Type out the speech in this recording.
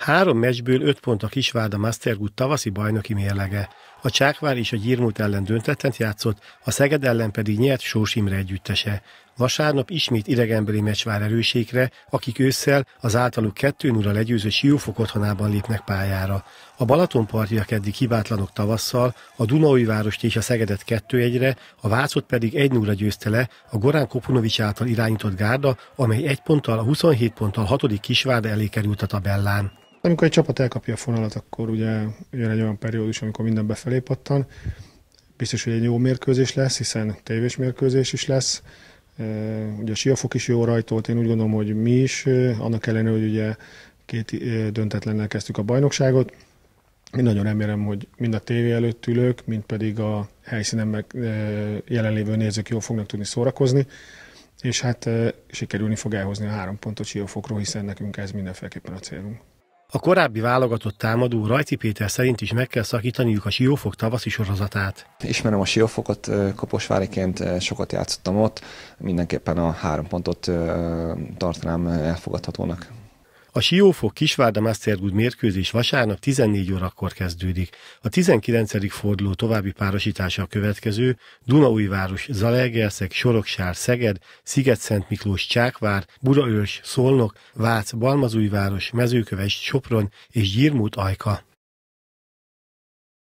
Három meccsből öt pont a Kisvárda Mastergut tavaszi bajnoki mérlege. A Csákvár is a Gyirmót ellen döntetlen játszott, a Szeged ellen pedig nyert Sós Imre együttese. Vasárnap ismét idegenbeli meccs vár erőségre, akik ősszel az általuk 2 0 legyőző Siófok otthonában lépnek pályára. A Balatonpartiak eddig hibátlanok tavasszal, a várost és a Szegedet 2-1-re, a Vácot pedig 1-0 győzte le a Gorán Kopunovics által irányított gárda, amely egy ponttal, a 27 ponttal 6. Kisvárda elé került a tabellán. Amikor egy csapat elkapja a fonalat, akkor ugye jön egy olyan periódus, amikor minden befelé pattan. Biztos, hogy egy jó mérkőzés lesz, hiszen tévés mérkőzés is lesz Ugye a Siafok is jó rajtolt, én úgy gondolom, hogy mi is, annak ellenére, hogy ugye két döntetlennel kezdtük a bajnokságot. Én nagyon remélem, hogy mind a tévé előtt ülők, mind pedig a helyszínen meg jelenlévő nézők jól fognak tudni szórakozni, és hát sikerülni fog elhozni a három pontot Siafokról, hiszen nekünk ez mindenféleképpen a célunk. A korábbi válogatott támadó Rajci Péter szerint is meg kell szakítaniuk a Siófok tavaszi sorozatát. Ismerem a Siófokot, Kaposváriként, sokat játszottam ott, mindenképpen a három pontot tartanám elfogadhatónak. A Siófok Kisvárda Mastergood mérkőzés vasárnap 14 órakor kezdődik. A 19. forduló további párosítása a következő Dunaújváros, Zalaegerszeg, Soroksár, Szeged, Sziget-Szent Miklós, Csákvár, Budaörs, Szolnok, Vác, Balmazújváros, Mezőköves, Sopron és Gyirmút Ajka.